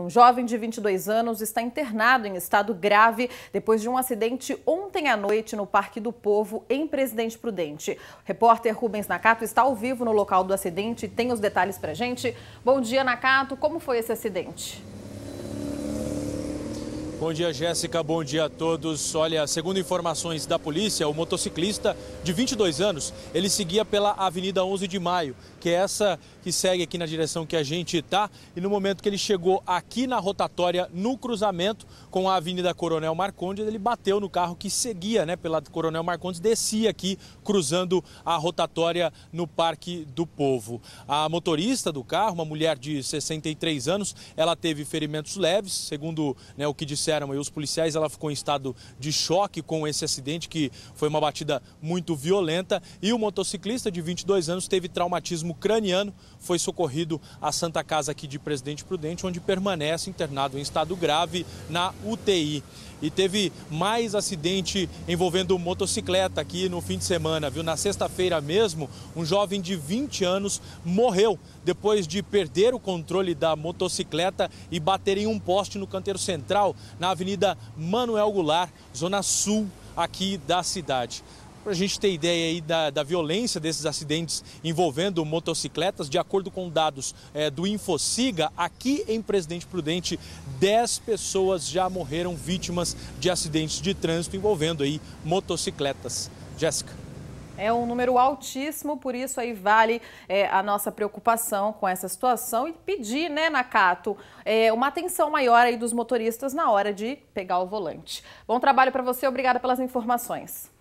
Um jovem de 22 anos está internado em estado grave depois de um acidente ontem à noite no Parque do Povo, em Presidente Prudente. O repórter Rubens Nakato está ao vivo no local do acidente e tem os detalhes para gente. Bom dia, Nakato. Como foi esse acidente? Bom dia, Jéssica. Bom dia a todos. Olha, segundo informações da polícia, o motociclista de 22 anos, ele seguia pela Avenida 11 de Maio, que é essa que segue aqui na direção que a gente está. E no momento que ele chegou aqui na rotatória, no cruzamento com a Avenida Coronel Marcondes, ele bateu no carro que seguia né, pela Coronel Marcondes, descia aqui, cruzando a rotatória no Parque do Povo. A motorista do carro, uma mulher de 63 anos, ela teve ferimentos leves, segundo né, o que disse trouxeram aí os policiais. Ela ficou em estado de choque com esse acidente, que foi uma batida muito violenta. E o motociclista de 22 anos teve traumatismo craniano, foi socorrido à Santa Casa aqui de Presidente Prudente, onde permanece internado em estado grave na UTI e teve mais acidente envolvendo motocicleta aqui no fim de semana, viu? Na sexta-feira mesmo, um jovem de 20 anos morreu depois de perder o controle da motocicleta e bater em um poste no canteiro central, na Avenida Manuel Goulart, zona sul aqui da cidade. Para a gente ter ideia aí da, da violência desses acidentes envolvendo motocicletas, de acordo com dados é, do Infociga, aqui em Presidente Prudente, 10 pessoas já morreram vítimas de acidentes de trânsito envolvendo aí motocicletas. Jéssica. É um número altíssimo, por isso aí vale é, a nossa preocupação com essa situação e pedir, né, Nakato, é, uma atenção maior aí dos motoristas na hora de pegar o volante. Bom trabalho para você, obrigada pelas informações.